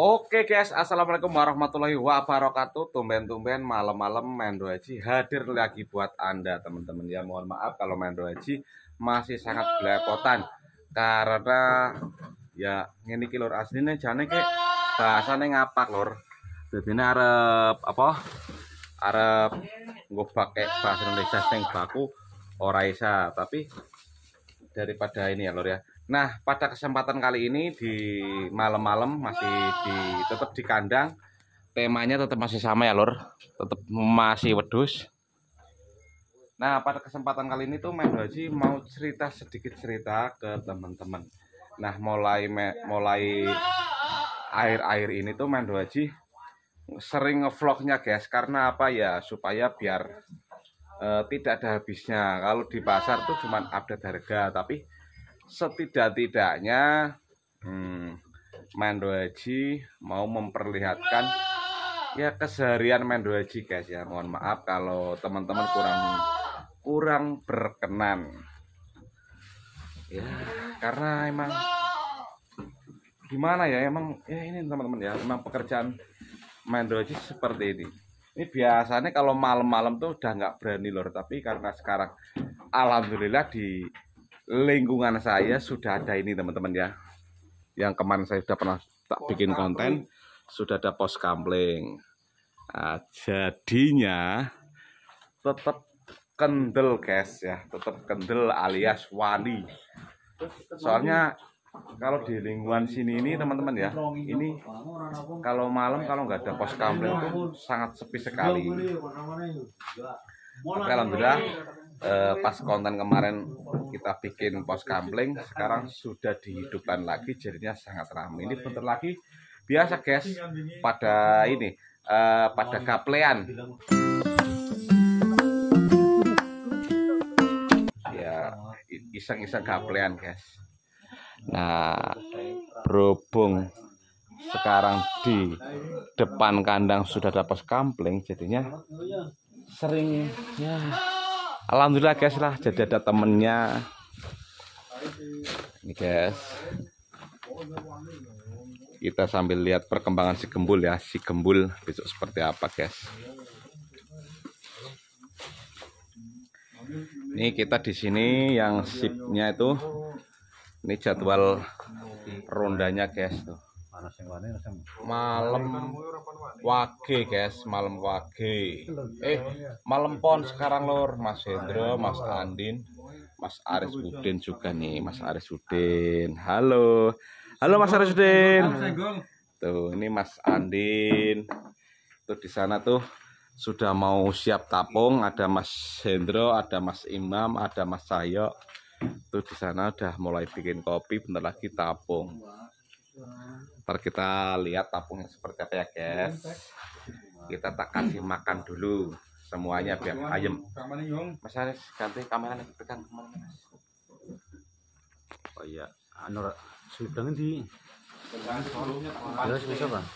Oke guys, assalamualaikum warahmatullahi wabarakatuh. Tumben-tumben malam-malam Mendo Haji hadir lagi buat anda teman-teman ya. Mohon maaf kalau Mendo Haji masih sangat belepotan karena ya ini kilor aslinya jane ke bahasannya ngapak lor. Jadi ini Arab apa? Arab gue pakai bahasa Indonesia yang baku oraisa tapi daripada ini ya lor ya nah pada kesempatan kali ini di malam-malam masih di tetap di kandang temanya tetap masih sama ya lor tetap masih wedus nah pada kesempatan kali ini tuh Main Haji mau cerita sedikit cerita ke teman-teman nah mulai mulai air-air ini tuh Main Haji sering ngevlognya guys karena apa ya supaya biar uh, tidak ada habisnya. Kalau di pasar tuh cuma update harga, tapi setidak-tidaknya hmm, mau memperlihatkan ya keseharian Mando guys ya. Mohon maaf kalau teman-teman kurang kurang berkenan. Ya, karena emang gimana ya emang ya ini teman-teman ya, emang pekerjaan Mando seperti ini ini biasanya kalau malam-malam tuh udah nggak berani lor tapi karena sekarang alhamdulillah di lingkungan saya sudah ada ini teman-teman ya yang kemarin saya sudah pernah tak bikin konten sudah ada pos kampling nah, jadinya tetap kendel guys ya tetap kendel alias wani soalnya kalau di lingkungan sini ini teman-teman ya ini kalau malam kalau nggak ada pos kamling itu sangat sepi sekali tapi alhamdulillah eh, pas konten kemarin kita bikin pos kamling sekarang sudah dihidupkan lagi jadinya sangat ramai ini bentar lagi biasa guys pada ini eh, pada kaplean ya iseng-iseng kaplean guys Nah, berhubung sekarang di depan kandang sudah dapat kampling, jadinya sering ya. Alhamdulillah guys lah, jadi ada temennya. Ini guys. Kita sambil lihat perkembangan si gembul ya, si gembul besok seperti apa guys. Ini kita di sini yang sipnya itu ini jadwal rondanya guys tuh. Malam wage guys, malam wage. Eh, malam pon sekarang lor Mas Hendro, Mas Andin, Mas Aris Udin juga nih, Mas Aris Udin. Halo. Halo Mas Aris Udin. Tuh, ini Mas Andin. Tuh di sana tuh sudah mau siap tapung, ada Mas Hendro, ada Mas Imam, ada Mas Sayo itu di sana udah mulai bikin kopi, bentar lagi tapung. Ntar kita lihat tapungnya seperti apa ya, guys. Kita tak kasih makan dulu semuanya biar ayam. Mas Aris ganti kamera yang pegang kemana Mas? Oh iya, anur sudah nanti jelas bisa Bang.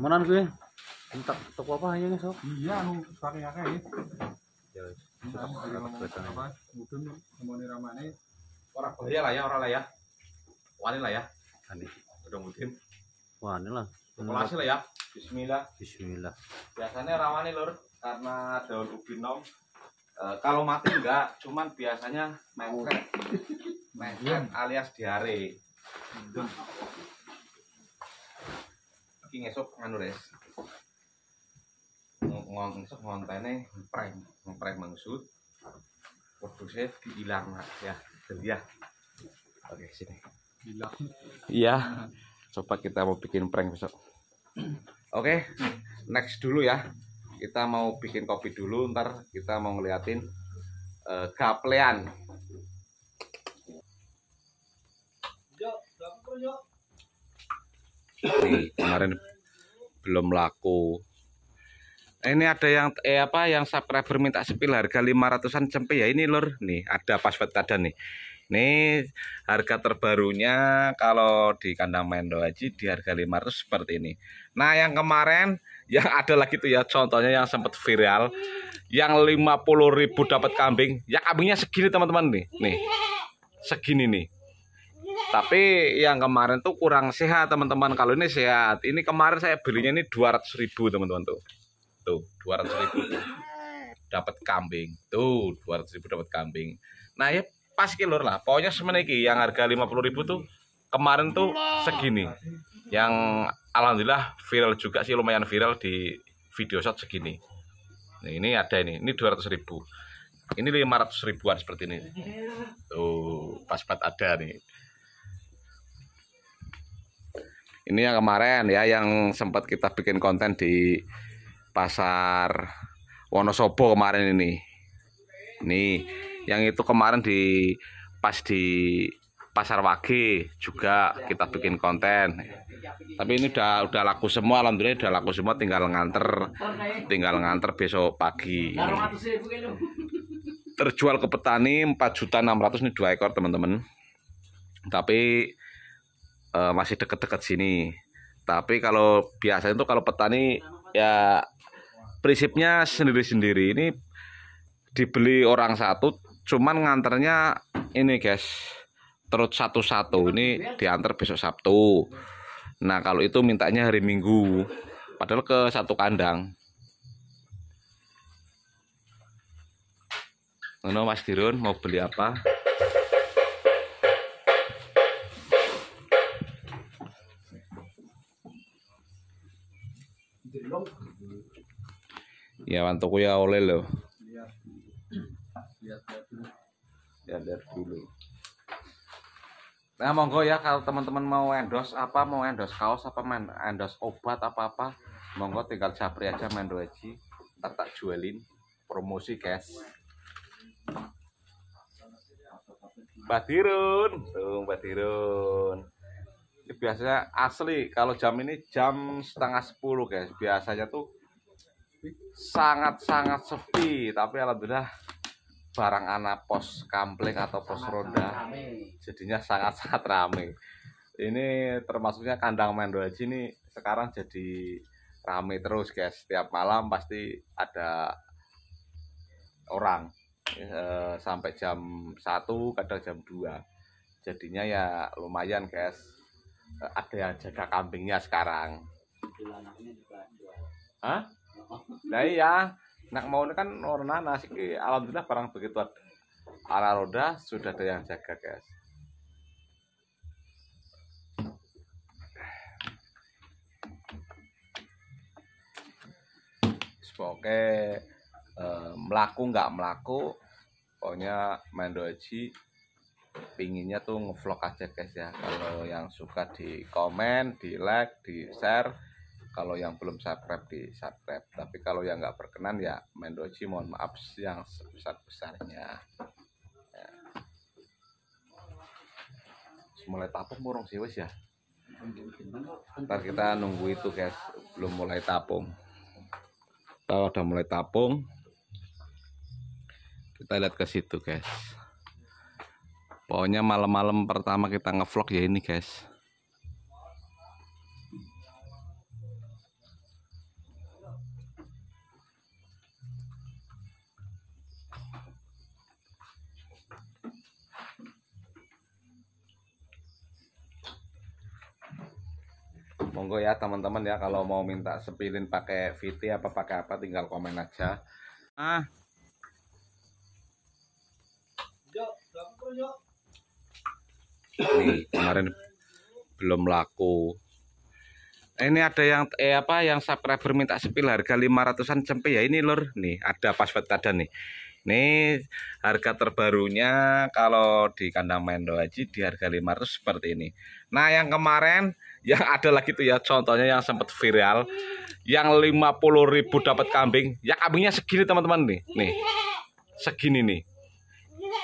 Mana anu, gue? Entak toko apa aja nih, sok Iya, anu pakai kakek ya. Ya, mungkin nemoni ramane orang bahaya lah ya orang lah ya wani lah ya wani udah mungkin wani lah populasi lah ya Bismillah Bismillah biasanya ramane lur karena daun ubi nom e, kalau mati enggak cuman biasanya mengkrek mengkrek alias diare hmm. Ini esok nganu res ngong sok ngontene prank ngpreng mangsud produksi hilang ya jadi ya oke sini hilang iya coba kita mau bikin prank besok oke next dulu ya kita mau bikin kopi dulu ntar kita mau ngeliatin uh, gaplean nih kemarin belum laku ini ada yang eh apa yang subscriber minta sepil harga 500-an cempe ya ini lur nih ada password tadi nih ini harga terbarunya kalau di kandang Mendo Haji di harga 500 seperti ini nah yang kemarin yang ada lagi tuh ya contohnya yang sempat viral yang ribu dapat kambing ya kambingnya segini teman-teman nih nih segini nih tapi yang kemarin tuh kurang sehat teman-teman kalau ini sehat ini kemarin saya belinya ini ribu teman-teman tuh tuh 200 ribu dapat kambing tuh 200 ribu dapat kambing nah ya pas kilur lah pokoknya semeniki yang harga 50 ribu tuh kemarin tuh segini yang alhamdulillah viral juga sih lumayan viral di video shot segini nah, ini ada ini ini 200 ribu ini 500 ribuan seperti ini tuh pas pas ada nih ini yang kemarin ya yang sempat kita bikin konten di pasar Wonosobo kemarin ini nih yang itu kemarin di pas di pasar Wage juga kita bikin konten tapi ini udah udah laku semua alhamdulillah udah laku semua tinggal nganter tinggal nganter besok pagi ini. terjual ke petani 4 juta 600 nih dua ekor teman-teman tapi uh, masih deket-deket sini tapi kalau biasanya itu kalau petani ya prinsipnya sendiri-sendiri ini dibeli orang satu cuman nganternya ini guys terus satu-satu ini diantar besok Sabtu nah kalau itu mintanya hari Minggu padahal ke satu kandang Nono Mas Dirun mau beli apa? Ya mantuku ya oleh lo Lihat. Lihat, dulu. dulu. Nah monggo ya kalau teman-teman mau endorse apa mau endorse kaos apa men endorse obat apa apa monggo tinggal capri aja main doji ntar tak jualin promosi guys batirun tuh batirun Ini biasanya asli kalau jam ini jam setengah sepuluh guys. Biasanya tuh sangat-sangat sepi tapi alhamdulillah barang anak pos kampling atau pos ronda jadinya sangat-sangat ramai ini termasuknya kandang Mendo Haji ini sekarang jadi ramai terus guys setiap malam pasti ada orang eh, sampai jam 1 kadang jam 2 jadinya ya lumayan guys ada yang jaga kambingnya sekarang Hah? Nah iya, nak mau kan warna nasi alhamdulillah barang begitu arah roda sudah ada yang jaga guys. Semoga eh, melaku nggak melaku, pokoknya main doji pinginnya tuh ngevlog aja guys ya kalau yang suka di komen di like di share kalau yang belum subscribe di subscribe tapi kalau yang nggak berkenan ya mendoji mohon maaf yang sebesar-besarnya ya. mulai tapung burung sih wis ya ntar kita nunggu itu guys belum mulai tapung kalau udah mulai tapung kita lihat ke situ guys pokoknya malam-malam pertama kita ngevlog ya ini guys monggo ya teman-teman ya kalau mau minta sepilin pakai VT apa pakai apa tinggal komen aja ah nih kemarin belum laku eh, ini ada yang eh apa yang subscriber minta sepil harga 500-an cempe ya ini lor nih ada password ada nih ini harga terbarunya kalau di kandang Mendo Haji di harga 500 seperti ini nah yang kemarin yang ada lagi tuh ya contohnya yang sempat viral yang puluh ribu dapat kambing ya kambingnya segini teman-teman nih nih segini nih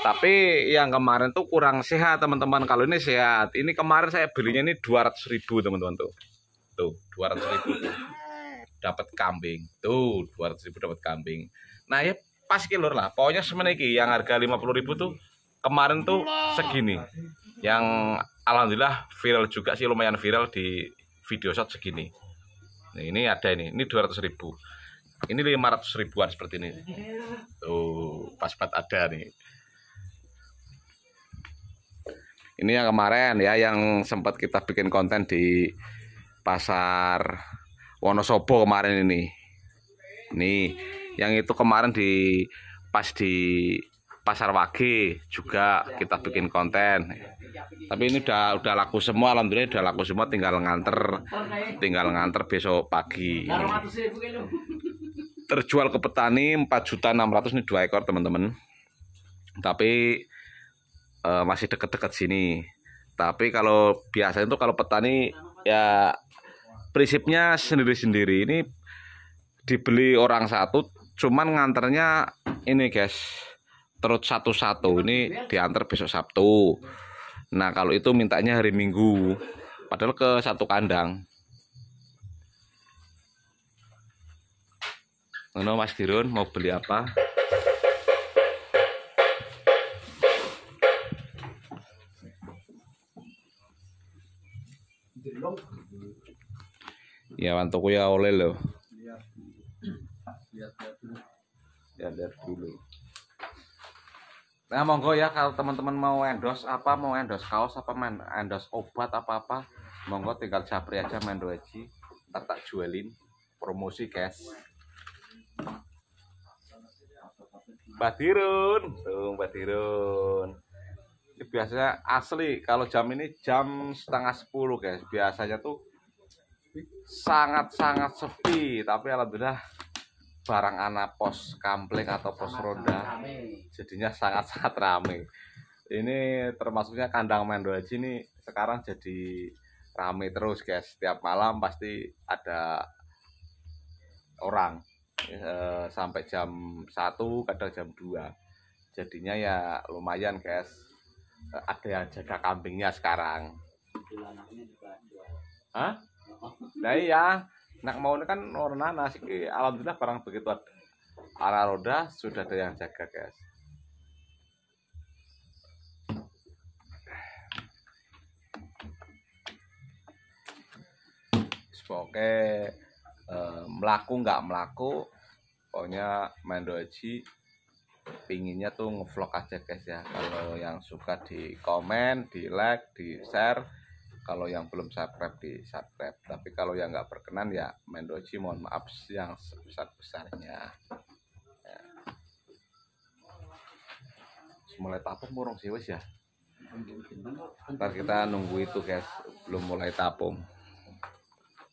tapi yang kemarin tuh kurang sehat teman-teman kalau ini sehat ini kemarin saya belinya ini ratus ribu teman-teman tuh tuh ratus ribu dapat kambing tuh ratus ribu dapat kambing nah ya pas kilur lah pokoknya semeniki yang harga puluh ribu tuh kemarin tuh segini yang alhamdulillah viral juga sih lumayan viral di video shot segini nah, ini ada ini ini 200 ribu ini 500 ribuan seperti ini tuh pas pas ada nih ini yang kemarin ya yang sempat kita bikin konten di pasar Wonosobo kemarin ini nih yang itu kemarin di pas di pasar Wage juga kita bikin konten Iya, Tapi ini udah udah laku semua alhamdulillah udah laku semua tinggal nganter oh, tinggal nganter besok pagi. Terjual ke petani 4 juta 600 ini dua ekor teman-teman. Tapi uh, masih deket-deket sini. Tapi kalau biasanya itu kalau petani ya prinsipnya sendiri-sendiri. Ini dibeli orang satu cuman nganternya ini guys terus satu-satu ini diantar besok Sabtu Nah kalau itu mintanya hari Minggu, padahal ke satu kandang. Nono Mas Dirun mau beli apa? Ya mantuku ya oleh loh. Lihat, iya, lihat dulu. Lihat, ya, lihat dulu. Nah, monggo ya kalau teman-teman mau endorse apa, mau endorse kaos apa, men endorse obat apa-apa, monggo tinggal capri aja main doji, ntar tak jualin promosi guys batirun tuh Mbak Ini biasanya asli kalau jam ini jam setengah sepuluh guys, biasanya tuh sangat-sangat sepi, tapi alhamdulillah barang anak pos kampling atau pos ronda jadinya sangat-sangat rame ini termasuknya kandang Mendo aja ini sekarang jadi rame terus guys setiap malam pasti ada orang e, sampai jam 1 kadang jam 2 jadinya ya lumayan guys e, ada yang jaga kambingnya sekarang Hah? nah iya nak mau kan warna nasi alhamdulillah barang begitu ada arah roda sudah ada yang jaga guys Oke, eh, melaku nggak melaku, pokoknya main doji pinginnya tuh ngevlog aja guys ya kalau yang suka di komen di like di share kalau yang belum subscribe di subscribe tapi kalau yang nggak berkenan ya mendoji mohon maaf yang sebesar-besarnya ya. mulai tapung burung sih wes ya ntar kita nunggu itu guys belum mulai tapung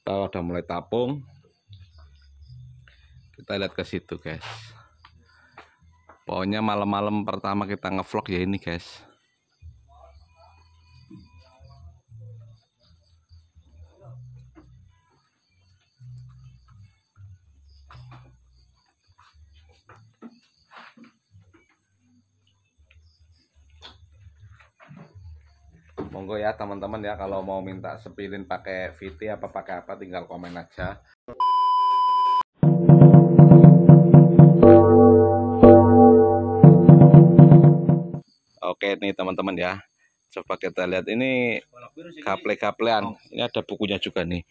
kalau udah mulai tapung kita lihat ke situ guys pokoknya malam-malam pertama kita ngevlog ya ini guys monggo ya teman-teman ya kalau mau minta sepilin pakai VT apa pakai apa tinggal komen aja oke nih teman-teman ya coba kita lihat ini kaple-kaplean ini ada bukunya juga nih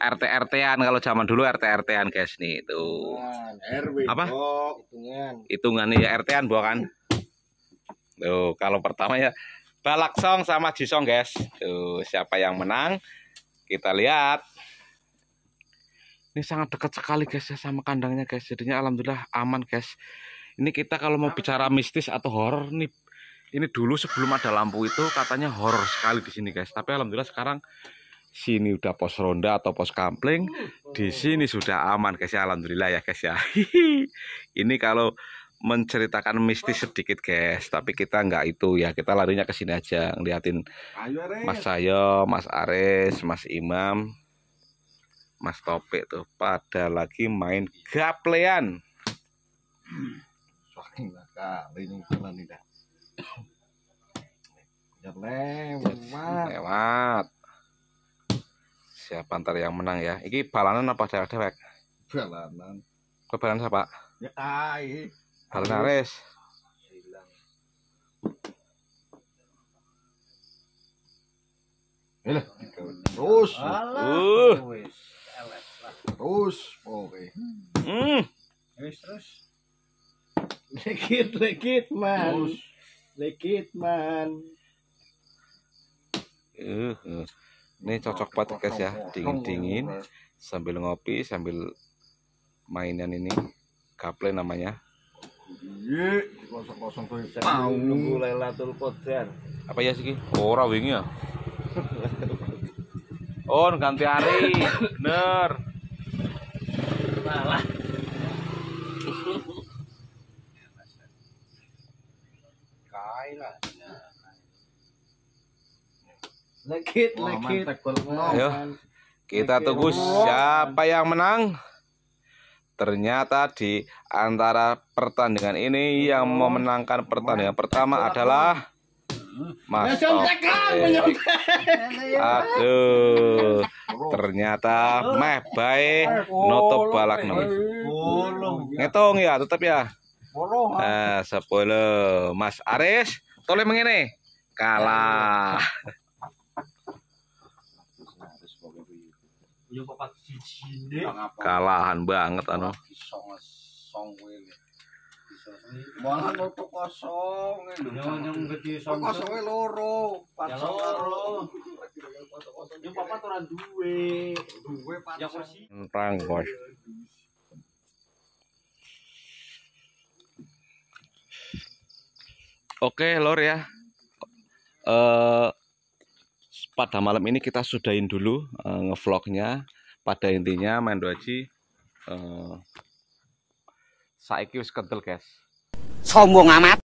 RT-RT-an kalau zaman dulu RT-RT-an guys nih itu apa hitungan nih ya RT-an bukan tuh kalau pertama ya balak song sama jisong guys tuh siapa yang menang kita lihat ini sangat dekat sekali guys ya sama kandangnya guys jadinya alhamdulillah aman guys ini kita kalau mau bicara mistis atau horor nih ini dulu sebelum ada lampu itu katanya horor sekali di sini guys tapi alhamdulillah sekarang sini udah pos ronda atau pos kampling di sini sudah aman guys ya alhamdulillah ya guys ya ini kalau menceritakan mistis sedikit guys tapi kita nggak itu ya kita larinya ke sini aja ngeliatin Mas Sayo Mas Ares Mas Imam Mas Topik tuh pada lagi main gaplean lewat lewat siapa ntar yang menang ya ini balanan apa cewek-cewek? balanan kebalan siapa ya ayo. Alnares Yalah, terus. Uh. Terus, oke. Hmm. terus. Lekit, lekit, man. Terus. Lekit, man. Uh, uh. Ini cocok banget guys ya, dingin-dingin sambil ngopi, sambil mainan ini, kaple namanya. Iya, kosong-kosong kuwi. Mau nunggu Lailatul Qadar. Apa ya sih ki? Ora wingi ya. On oh, ganti hari. Bener. Malah. Kailah. Legit, legit. Ayo, kita tunggu siapa yang menang. Ternyata di antara pertandingan ini oh. yang memenangkan pertandingan pertama adalah Mas ya, Aduh, ternyata meh baik nutup balak eh. nom. Ngetong ya, tetap ya. ya? Ah. Eh, sepuluh. Mas Aris, tolong mengini kalah. Kalahan banget anu. Oke lor ya Eh pada malam ini kita sudahin dulu uh, ngevlognya pada intinya Mendo Haji uh, eh, saiki wis kentel guys sombong amat